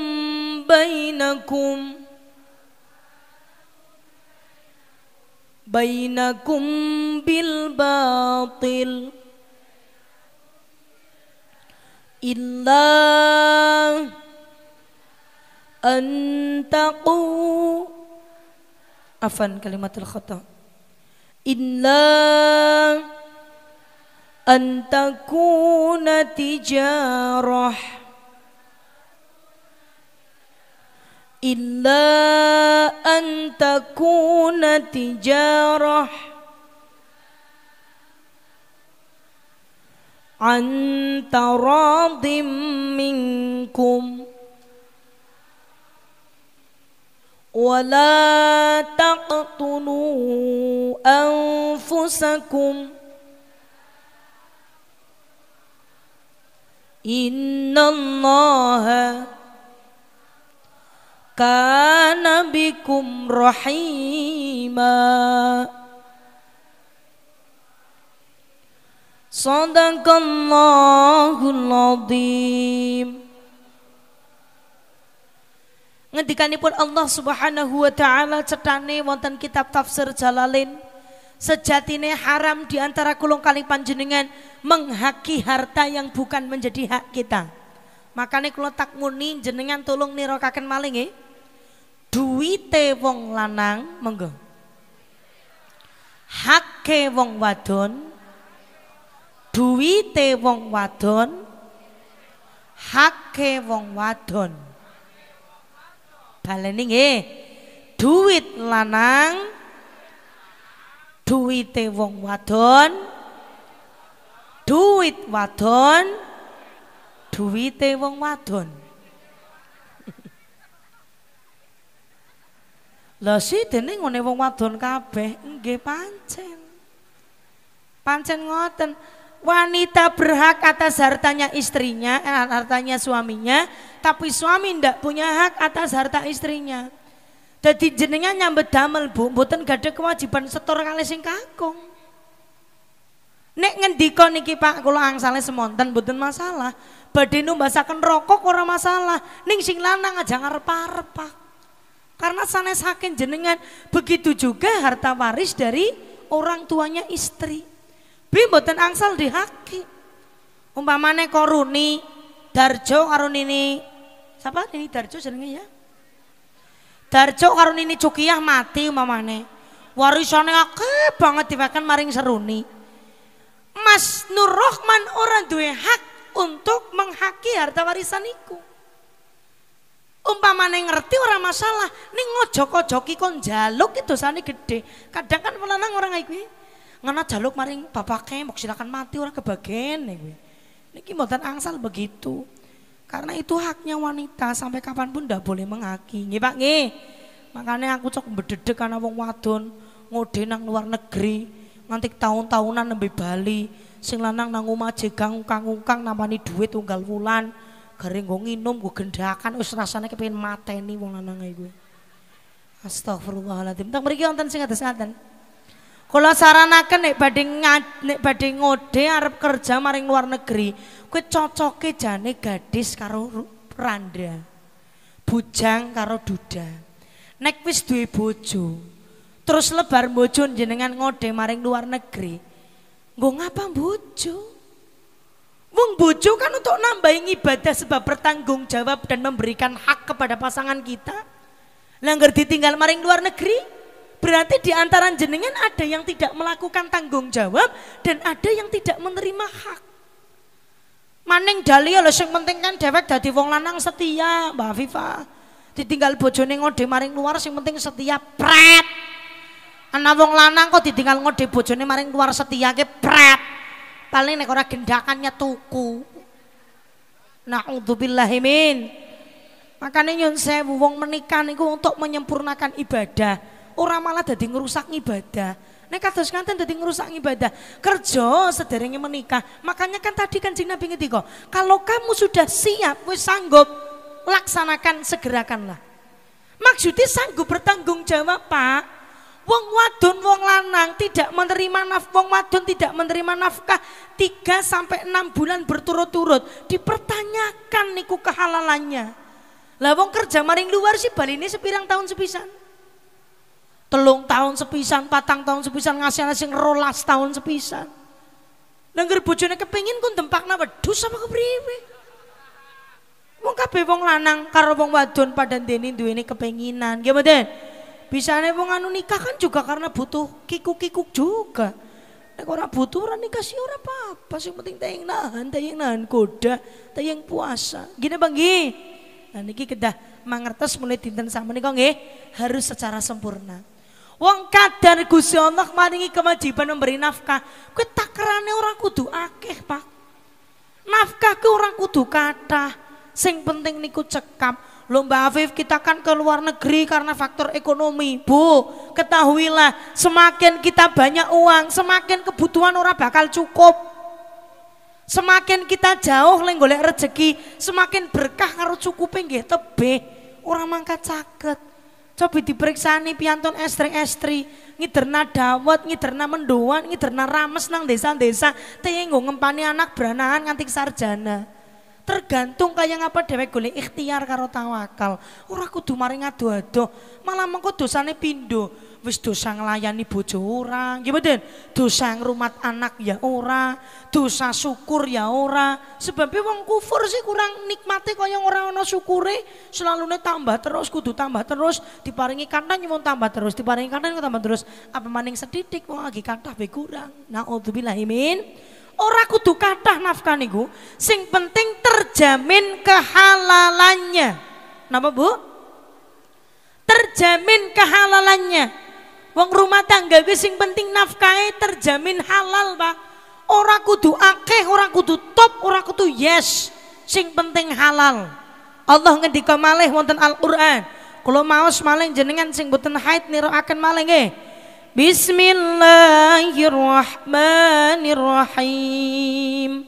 بينكم بينكم بالباطل إلا أن تقوموا afan kalimatul khata illa antakuna takuna tijarah illa antakuna takuna tijarah an taradim minkum ولا تقتلوا أنفسكم إن الله كان بكم رحيما صدق الله العظيم Ngendikanipun Allah Subhanahu wa taala cetane wonten kitab tafsir Jalalain sejatine haram di antara kulung kali panjenengan menghaki harta yang bukan menjadi hak kita. Makanya kalau tak muni jenengan tolong nirokaken maling eh. Duwite wong lanang monggo. Hakke wong wadon. Duwite wong wadon. Hakke wong wadon. baleni nggih duit lanang duwite wong wadon duit wadon duwite wong wadon lha <laughs> sithene ngene wong wadon kabeh nggih pancen pancen ngoten Wanita berhak atas hartanya istrinya, eh, hartanya suaminya, tapi suami ndak punya hak atas harta istrinya. Jadi jenengan nyambet damel bu, bukan gak ada kewajiban setor kali sing kakung. Nek ngendiko niki Pak kalau angsale semonten bukan masalah. Badhe basakan rokok orang masalah. Ning sing lanang aja ngarep-arep Karena sana saking jenengan begitu juga harta waris dari orang tuanya istri. Nabi mboten angsal dihaki. Umpamane Koruni, Darjo karo Nini. Siapa Nini Darjo jenenge ya? Darjo karo Nini Cukiyah mati umpamane. Warisane akeh banget diwakan maring Seruni. Mas Nur Rohman orang duwe hak untuk menghaki harta warisan iku. Umpamane ngerti orang masalah, ning ngojok-ojoki kon jaluk itu sana gede. Kadang kan pelanang orang iku ngana jaluk maring bapake mau silakan mati orang kebagian nih ya gue. Niki mboten angsal begitu. Karena itu haknya wanita sampai kapanpun tidak boleh mengaki nih Pak nih Makanya aku cok berdedek karena wong wadon ngode nang luar negeri ngantik tahun-tahunan nembe Bali sing lanang nang omah jegang kang-kang nampani duit tunggal wulan garing go nginum go gendakan wis rasane kepengin mateni wong lanang gue Astagfirullahaladzim. Tak mriki wonten singkat singat atas Kula saranaken nek badhe nek badhe ngode Arab kerja maring luar negeri, kue cocoke jane gadis karo randa. Bujang karo duda. Nek wis duwe bojo, terus lebar bojo jenengan ngode maring luar negeri. Nggo ngapa bojo? Wong bojo kan untuk nambahi ibadah sebab bertanggung jawab dan memberikan hak kepada pasangan kita. Langgar ditinggal maring luar negeri, Berarti di antara jenengan ada yang tidak melakukan tanggung jawab dan ada yang tidak menerima hak. Maning dalil ya, lho sing penting kan dhewek dadi wong lanang setia, Mbak Viva. Ditinggal bojone ngode maring luar sing penting setia pret. Ana wong lanang kok ditinggal ngode bojone maring luar setia ke pret. Paling nek ora gendakannya tuku. Nauzubillahi min. Makane nyun sewu wong menikah niku untuk menyempurnakan ibadah ora malah dadi ngerusak ibadah. Nek kados ngaten dadi ngerusak ibadah. Kerja sederenge menikah. Makanya kan tadi kan Cina Nabi ngendika, kalau kamu sudah siap wis sanggup laksanakan segerakanlah. Maksudnya sanggup bertanggung jawab, Pak. Wong wadon wong lanang tidak menerima naf wong wadon tidak menerima nafkah 3 sampai 6 bulan berturut-turut dipertanyakan niku kehalalannya. Lah wong kerja maring luar sih ini sepirang tahun sepisan telung tahun sepisan, patang tahun sepisan, ngasih ngasih rolas tahun sepisan. Nengger bojone kepingin tempak napa dus sama kepriwe? Wong kabeh wong lanang karo wong wadon pada ini duwene kepenginan. Nggih mboten? Bisane wong anu nikah kan juga karena butuh kikuk-kikuk juga. Nek ora butuh ora nikah sih ora apa-apa, sing penting tayang nahan, tayang nahan goda, tayang puasa. Gini Bang Nah niki kedah mangertos mulai dinten sama niko nggih harus secara sempurna. Wong kadar Gusti Allah maringi kewajiban memberi nafkah. Kowe takerane ora kudu akeh, Pak. Nafkah ke orang kudu kathah. Sing penting niku cekap. Lomba Afif kita kan ke luar negeri karena faktor ekonomi. Bu, ketahuilah semakin kita banyak uang, semakin kebutuhan orang bakal cukup. Semakin kita jauh leng rezeki, semakin berkah karo cukupe nggih tebih, orang mangkat caket. Cobi diperiksani piantun estri-estri. Ngiderna dawet, ngiderna mendoan, ngiderna rames nang desa-desa. Tenggo ngempani anak beranahan nganti sarjana. Tergantung kaya ngapa dhewek golek ikhtiar karo tawakal. Ora kudu mari ngadu-ado, malah mengko dosane pindho wis dosa ngelayani bojo ora, nggih mboten? Dosa ngrumat anak ya ora, dosa syukur ya ora. Sebab e wong kufur sih kurang nikmati kaya ora ana syukure, selalune tambah terus kudu tambah terus, diparingi kandang ya nyuwun tambah terus, diparingi kandang ya tambah terus. Apa maning sedidik wong lagi kathah be kurang. Nauzubillah min. Ora kudu kathah nafkah niku, sing penting terjamin kehalalannya. Napa Bu? terjamin kehalalannya. Wong rumah tangga gue sing penting nafkah terjamin halal, Pak. orang kudu akeh, orang kudu top, orang kudu yes. Sing penting halal. Allah ngendika malih wonten Al-Qur'an. kalau maos malih jenengan sing buten haid akan malih eh. Bismillahirrahmanirrahim.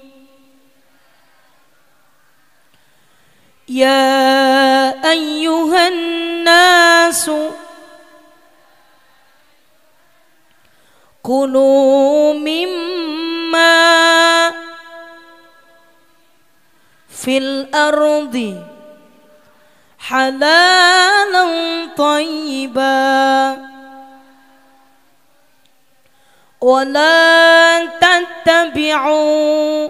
Ya ayuhan nasu كلوا مما في الأرض حلالا طيبا ولا تتبعوا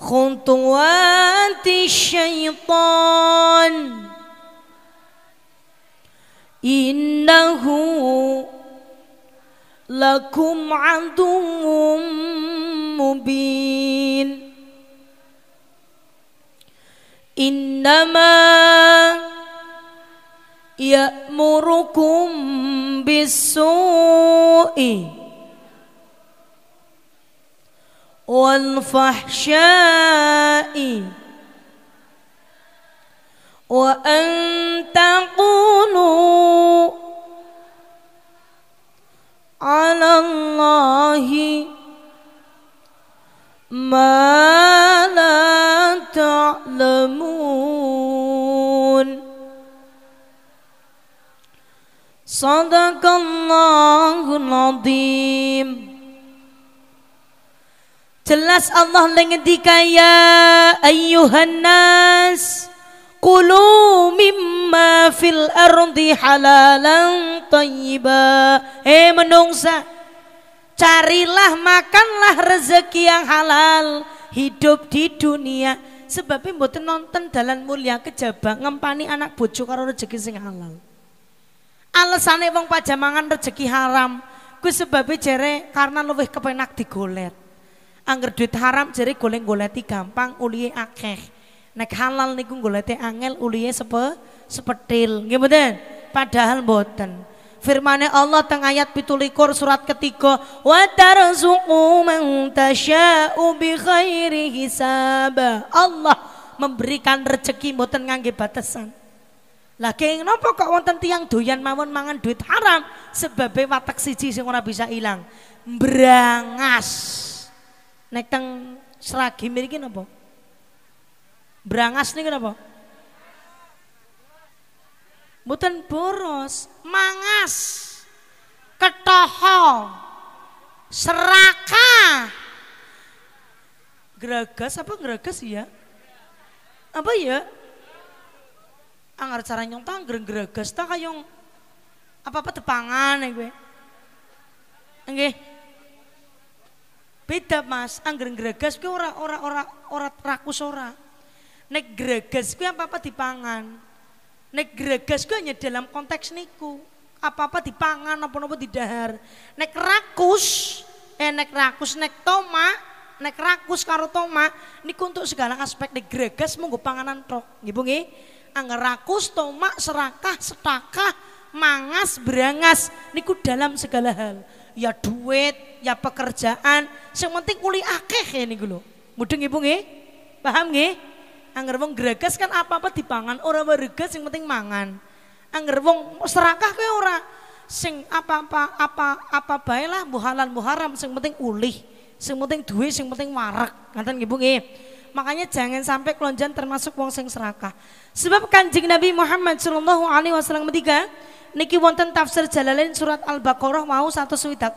خطوات الشيطان إنه لكم عدو مبين إنما يأمركم بالسوء والفحشاء وأن تقولوا على الله ما لا تعلمون صدق الله العظيم Jelas Allah ngendikan ya ayyuhan nas Kulu mimma fil ardi halalan tayyiba. Eh menungsa, carilah makanlah rezeki yang halal hidup di dunia. Sebabnya mboten nonton dalan mulia kejaba ngempani anak bojo karo rezeki sing halal. Alesane wong pajamangan rezeki haram. ku sebab jere karena luwih kepenak digolet. anggar duit haram jere goleng-goleti gampang ulihe akeh Nek halal niku golete angel uliye sepe sepetil. Nggih mboten? Padahal mboten. Firmane Allah teng ayat 17 surat ketiga, "Wa tarzuqu man tasya'u bi khairi hisab." Allah memberikan rezeki mboten ngangge batasan. Lah kenging napa kok wonten tiyang doyan mawon mangan duit haram sebabe watak siji sing ora bisa ilang. Brangas. Nek teng seragi mriki napa? Brangas nih kenapa? Mboten boros, mangas. Ketoho. Seraka. Gregas apa gregas ya? Apa ya? angar ah, cara nyong tang gregas tang kayong apa-apa tepangan ya gue. Nggih. Beda Mas, angger ah, gregas kuwi ora ora ora ora rakus ora. Nek greges kuwi apa-apa dipangan. Nek greges kuwi hanya dalam konteks niku. Apa-apa dipangan, apa-apa didahar. Nek rakus, eh nek rakus, nek toma, nek rakus karo toma, niku untuk segala aspek nek greges monggo panganan tok. Nggih, Bu Angger rakus, toma, serakah, setakah, mangas, berangas niku dalam segala hal. Ya duit, ya pekerjaan, sing penting kuliah akeh ya niku lho. Mudeng Ibu nggih? Paham nggih? Angger wong greges kan apa-apa dipangan, ora wareges sing penting mangan. Angger wong serakah kowe ora sing apa-apa apa apa bae lah buhalan buharam sing penting ulih, sing penting duwe, sing penting warak. Ngaten nggih Bu nggih. Makanya jangan sampai kelonjan termasuk wong sing serakah. Sebab Kanjeng Nabi Muhammad sallallahu alaihi wasallam ketiga niki wonten tafsir Jalalain surat Al-Baqarah mau satu switak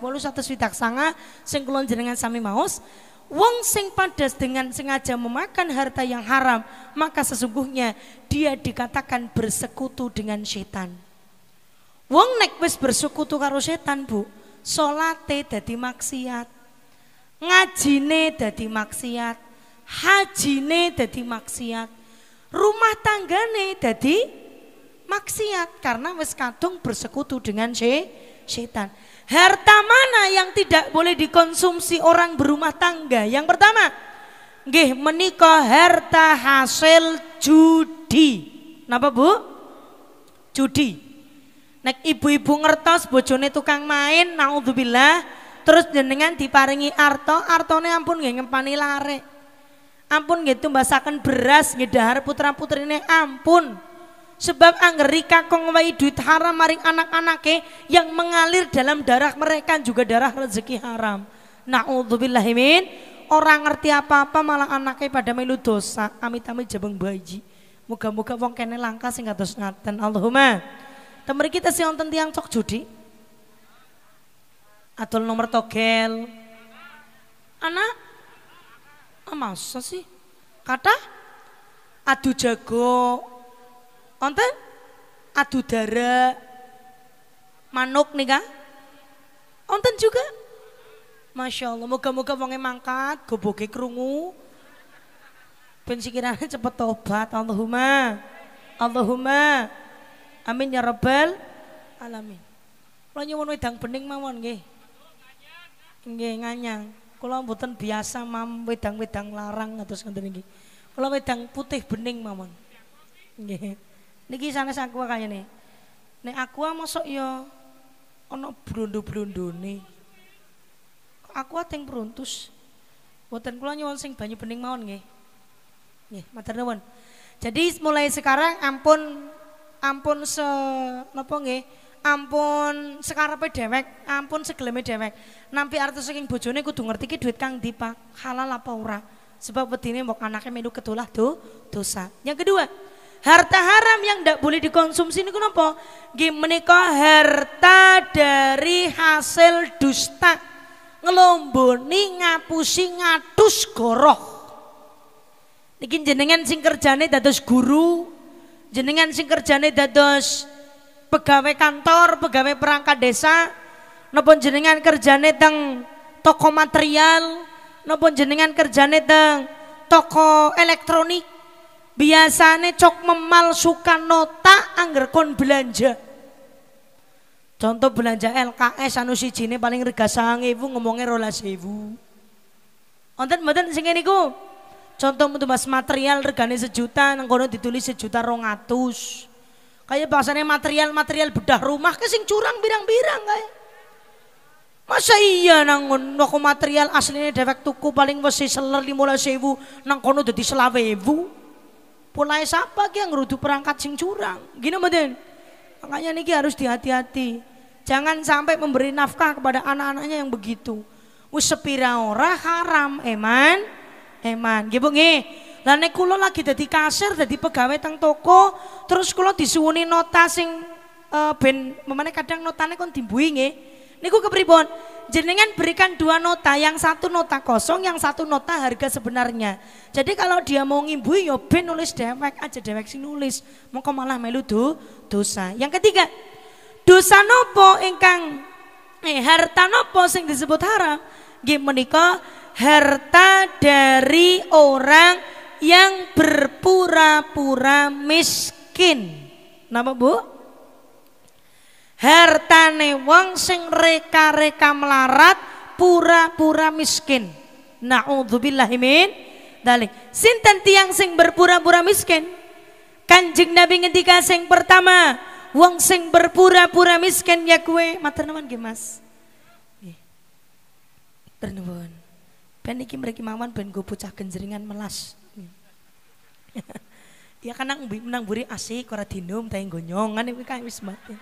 sanga sing kula jenengan sami maus. Wong sing padas dengan sengaja memakan harta yang haram, maka sesungguhnya dia dikatakan bersekutu dengan setan. Wong nek wis bersekutu karo setan, Bu, salate dadi maksiat. Ngajine dadi maksiat, hajine dadi maksiat, rumah tanggane dadi maksiat karena wis kadung bersekutu dengan setan. Harta mana yang tidak boleh dikonsumsi orang berumah tangga? Yang pertama, nggih menikah harta hasil judi. Napa Bu? Judi. Nek ibu-ibu ngertos bojone tukang main, naudzubillah, terus jenengan diparingi arto, artone ampun nggih ngempani lare. Ampun gitu tumbasaken beras nggih dahar putra-putrine ampun. Sebab anggeri kakong wai duit haram maring anak-anaknya yang mengalir dalam darah mereka juga darah rezeki haram. Na'udzubillahimin. Orang ngerti apa-apa malah anaknya pada melu dosa. Amit-amit jabang baji. Moga-moga wong kene langka sing ngatos ngaten. Allahumma. Temen kita sih wonten tiang cok judi. Atau nomor togel. Anak. Ah, masa sih? Kata adu jago Konten adu dara manuk nih kak. Konten juga. Masya Allah, moga-moga wonge mangkat, goboke kerungu. Pensikirannya cepet tobat, Allahumma. Allahumma. Amin ya rabbal alamin. Kalau nyuwun wedang bening mawon nggih. Nggih nganyang. Kula mboten biasa mam wedang-wedang larang atau ngenten iki. Kula wedang putih bening mawon. Nggih. Niki sana aku kaya nih. Nek aku ah masuk yo berundu brundu nih, Aku ateng ah beruntus. Buatan kula nyuwun sing banyu bening mawon nggih. Nggih, matur nuwun. Jadi mulai sekarang ampun ampun se napa nggih? Ampun sekarepe dhewek, ampun segeleme dhewek. Nampi artu saking bojone kudu ngerti ki duit kang di halal apa ora. Sebab wedine mbok anake melu ketulah do dosa. Yang kedua, Harta haram yang tidak boleh dikonsumsi ini kenapa? Gimana harta dari hasil dusta ngelomboni ngapusi ngatus goroh Nikin jenengan sing kerjane dados guru jenengan sing kerjane dados pegawai kantor pegawai perangkat desa nopon jenengan kerjane teng toko material nopon jenengan kerjane teng toko elektronik Biasanya cok memalsukan nota angger kon belanja contoh belanja LKS anu si cini paling rega ibu ngomongnya rola sewu onten mboten sing niku contoh untuk mas material regane sejuta nang kono ditulis sejuta rong atus kayak bahasanya material-material bedah rumah ke sing curang birang-birang kayak Masa iya nang aku material aslinya dewek tuku paling wesi seler limola sewu nang kono selawe ibu. Pulai siapa ki ngerudu perangkat sing curang. Gini mboten? Makanya niki harus dihati-hati. Jangan sampai memberi nafkah kepada anak-anaknya yang begitu. Wis sepira ora haram, eman. Eman, nggih Bu nggih. Lah nek kula lagi dadi kasir, dadi pegawai teng toko, terus kula disuwuni nota sing uh, ben memane kadang notane kon dimbui nggih. Niku kepribon, jenengan berikan dua nota, yang satu nota kosong, yang satu nota harga sebenarnya. Jadi kalau dia mau ngimbu, yo ya ben nulis dewek aja dewek sing nulis. Mongko malah melu do, dosa. Yang ketiga, dosa nopo ingkang eh harta nopo sing disebut haram? Nggih menika harta dari orang yang berpura-pura miskin. Nama Bu? hartane wong sing reka-reka melarat pura-pura miskin na'udzubillahimin dalik sinten tiang sing berpura-pura miskin kanjeng nabi ngendika sing pertama wong sing berpura-pura miskin ya kue matur nuwun nggih mas matur nuwun ben iki mriki mawon ben go bocah genjeringan melas <laughs> ya kan nang buri asik ora dinum ta nggo nyongan iki kae wis mati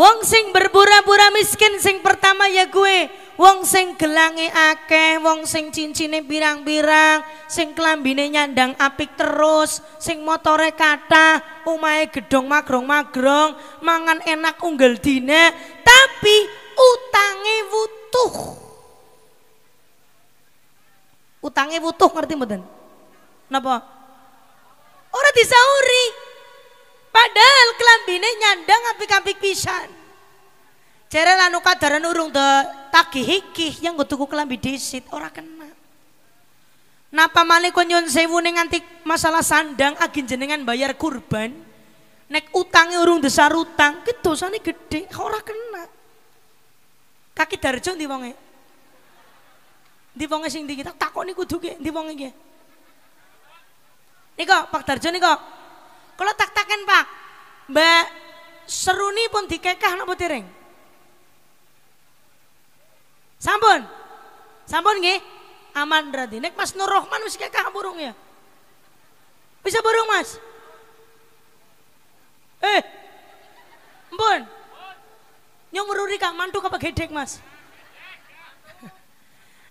Wong sing berbura-bura miskin sing pertama ya gue. Wong sing gelangi akeh, wong sing cincinnya birang-birang, sing kelambine nyandang apik terus, sing motore kata, umai gedong magrong-magrong, mangan enak unggel dina, tapi utange butuh, Utange butuh ngerti mboten? Napa? Ora disauri. Padahal kelambine nyandang apik-apik pisan. Jare lanu kadaran urung de tagih hikih yang nggo tuku kelambi disit ora kena. Napa malih kon nyun sewu ning masalah sandang agin jenengan bayar kurban. Nek utangnya urung desar utang, gitu sana gede, ora kena. Kaki darjo di wonge? Di wonge sing di kita takon niku kudu di bonge. wonge kok Niko Pak Darjo niko kalau tak taken pak, Mbak Seruni pun dikekah nopo tiring. Sampun, sampun nggih. Aman berarti. Nek Mas Nur Rohman wis kekah burung ya. Bisa burung Mas? Eh, ampun. Nyong ngeruri kak mantu apa gedek Mas?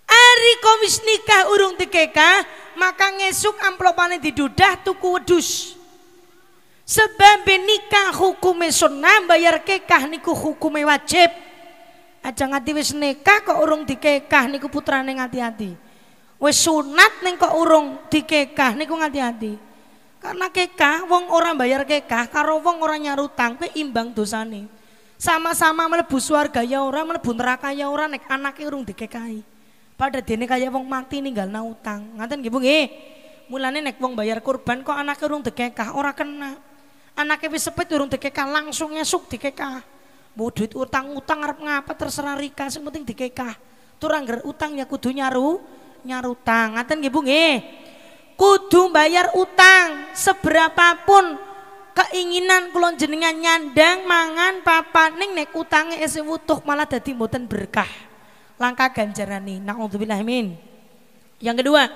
Hari komis nikah urung dikekah, maka ngesuk amplopane didudah tuku wedus. Sebab nikah hukume sunnah bayar kekah niku hukume wajib. Aja ngati wis nikah kok urung dikekah niku putrane ngati-ati. Wis sunat ning kok urung dikekah niku ngati-ati. Karena kekah wong ora bayar kekah karo wong ora nyarutang kuwi imbang dosane. Sama-sama mlebu swarga ya ora, mlebu neraka ya ora nek anake urung dikekahi. Pada dene kaya wong mati na utang. Ngaten nggih Bu Mulane nek wong bayar kurban kok anake urung dikekah ora kena. Anaknya wis sepet di dikekah langsung esuk dikekah. Mau duit utang-utang harap ngapa terserah Rika sing penting dikekah. Tur angger utang ya kudu nyaru nyaru Ngaten nggih Bu nggih. Kudu bayar utang seberapapun keinginan kulon jenengan nyandang mangan papaning nek utange isih wutuh malah dadi mboten berkah. Langkah ganjaran ganjarani. naudzubillah amin Yang kedua,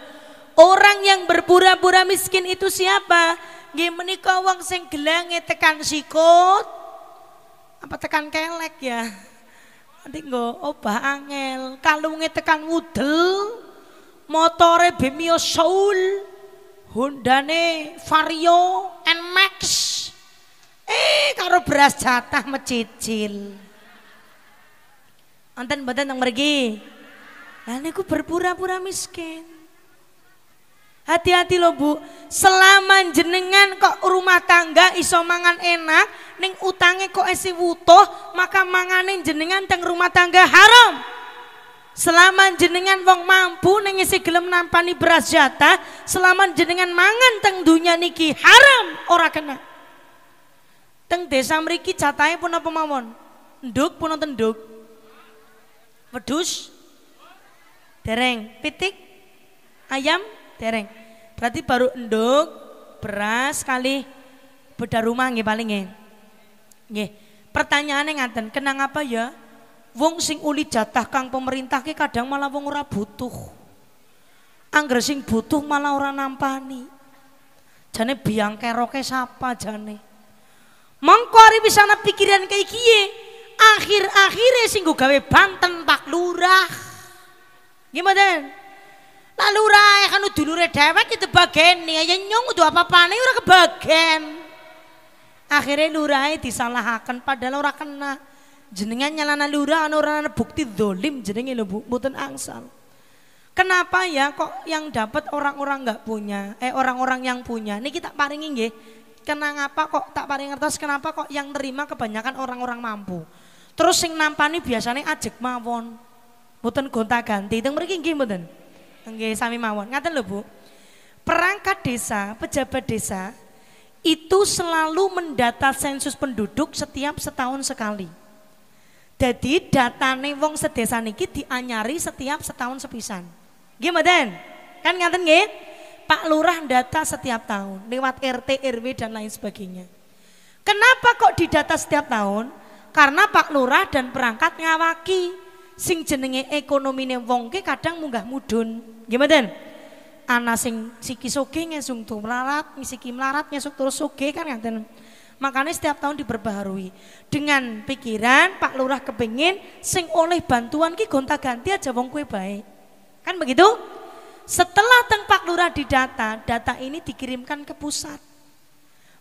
orang yang berpura-pura miskin itu siapa? nggih menika wong sing gelangnya tekan sikut apa tekan kelek ya. Nanti nggo obah angel, kalungnya tekan wudel, motore Bemio Soul, honda ne Vario NMAX. Eh karo beras jatah mecicil. Anten badan yang pergi ini niku berpura-pura miskin. Hati-hati loh bu, selama jenengan kok rumah tangga iso mangan enak, ning utangnya kok esi wutuh, maka manganin jenengan teng rumah tangga haram. Selama jenengan wong mampu ning isi gelem nampani beras jatah, selama jenengan mangan teng dunia niki haram ora kena. Teng desa mriki catain pun apa mawon? Nduk pun nduk. Wedhus? Dereng, pitik? Ayam? dereng. Berarti baru enduk beras kali beda rumah nggih paling nggih. Nggih. Pertanyaannya ngaten, kenang apa ya? Wong sing uli jatah kang pemerintah ki kadang malah wong ora butuh. Angger sing butuh malah ora nampani. Jane biang keroke sapa jane. Mengko ari wisana pikiran kayak kiye, akhir-akhire sing gawe Banten Pak Lurah. Gimana? Lalu rae kan udah dulure kita bagian nih, aja ya, ya nyong udah apa panai udah kebagian. Akhirnya lurai e disalahkan padahal orang kena. Jenengan nyalana lurah anu bukti dolim jenengan lo Bu, angsal. Kenapa ya kok yang dapat orang-orang nggak punya? Eh orang-orang yang punya. Ini kita paringi nggih. Kenapa kok tak paling ngertos kenapa kok yang nerima kebanyakan orang-orang mampu. Terus sing nampani biasanya ajek mawon. buatan gonta-ganti. Teng mriki gimana? Nggih, sami mawon. Ngaten lho, Bu. Perangkat desa, pejabat desa itu selalu mendata sensus penduduk setiap setahun sekali. Jadi datane wong sedesa niki dianyari setiap setahun sepisan. Nggih mboten? Kan ngaten nggih? Pak Lurah data setiap tahun lewat RT, RW dan lain sebagainya. Kenapa kok didata setiap tahun? Karena Pak Lurah dan perangkat ngawaki sing jenenge ekonomine wong ki kadang munggah mudun. gimana? mboten? Ana sing siki sugih ngesung melarat, siki melarat ngesuk terus sugih kan ngaten. Makanya setiap tahun diperbaharui dengan pikiran Pak Lurah kepingin sing oleh bantuan ki gonta-ganti aja wong kue baik. Kan begitu? Setelah teng Pak Lurah didata, data ini dikirimkan ke pusat.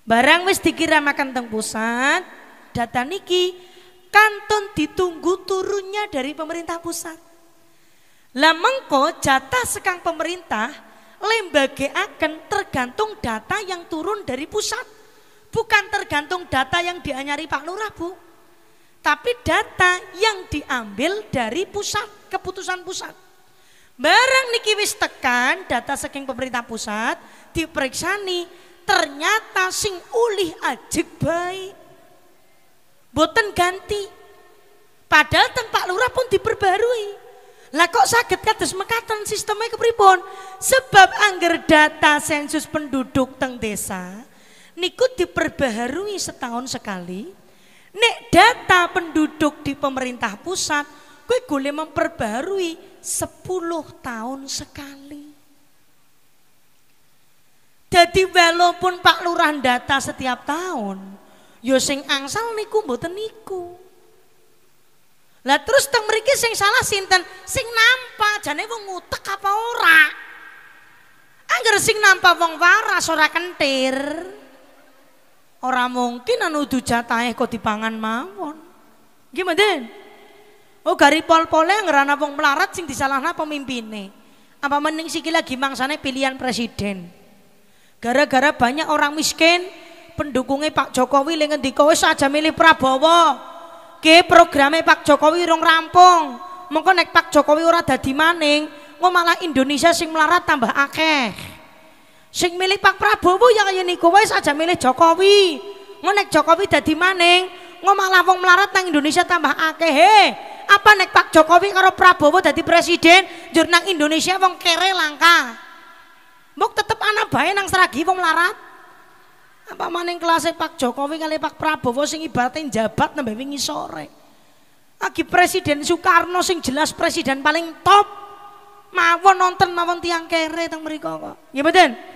Barang wis dikiramakan teng pusat, data niki Kantun ditunggu turunnya dari pemerintah pusat. Lah mengko jatah sekang pemerintah lembaga akan tergantung data yang turun dari pusat. Bukan tergantung data yang dianyari Pak Lurah Bu. Tapi data yang diambil dari pusat, keputusan pusat. Barang niki wis tekan data sekang pemerintah pusat diperiksani ternyata sing ulih ajek baik boten ganti. Padahal tempat Lurah pun diperbarui. Lah kok sakit kados mekaten sistemnya kepribon? Sebab anggar data sensus penduduk teng desa niku diperbaharui setahun sekali. Nek data penduduk di pemerintah pusat kue gule memperbarui sepuluh tahun sekali. Jadi walaupun Pak Lurah data setiap tahun, yo ya sing angsal niku mboten niku. Lah terus teng mriki sing salah sinten? Sing nampak jane wong ngutek apa ora? Angger sing nampak wong waras ora kentir. Ora mungkin anu udu jatahe kok dipangan mawon. Nggih mboten? Oh gari pol-pole angger ana wong melarat sing disalahna pemimpinne. Apa mending siki lagi mangsane pilihan presiden. Gara-gara banyak orang miskin pendukungnya Pak Jokowi le ngendika wis aja milih Prabowo. Ki programnya Pak Jokowi rong rampung. Mengko nek Pak Jokowi ora dadi maning, engko malah Indonesia sing melarat tambah akeh. Sing milih Pak Prabowo ya kaya niku wis aja milih Jokowi. Engko nek Jokowi dadi maning, engko malah wong melarat nang Indonesia tambah akeh. He, apa nek Pak Jokowi karo Prabowo dadi presiden, jurnang Indonesia wong kere langka. Mbok tetep anak bae nang Seragi wong melarat. Apa maning kelasnya Pak Jokowi kali Pak Prabowo sing ibaratnya jabat nambah wingi sore. Lagi Presiden Soekarno sing jelas presiden paling top. Mawon nonton mawon tiang kere teng mereka kok. ya betul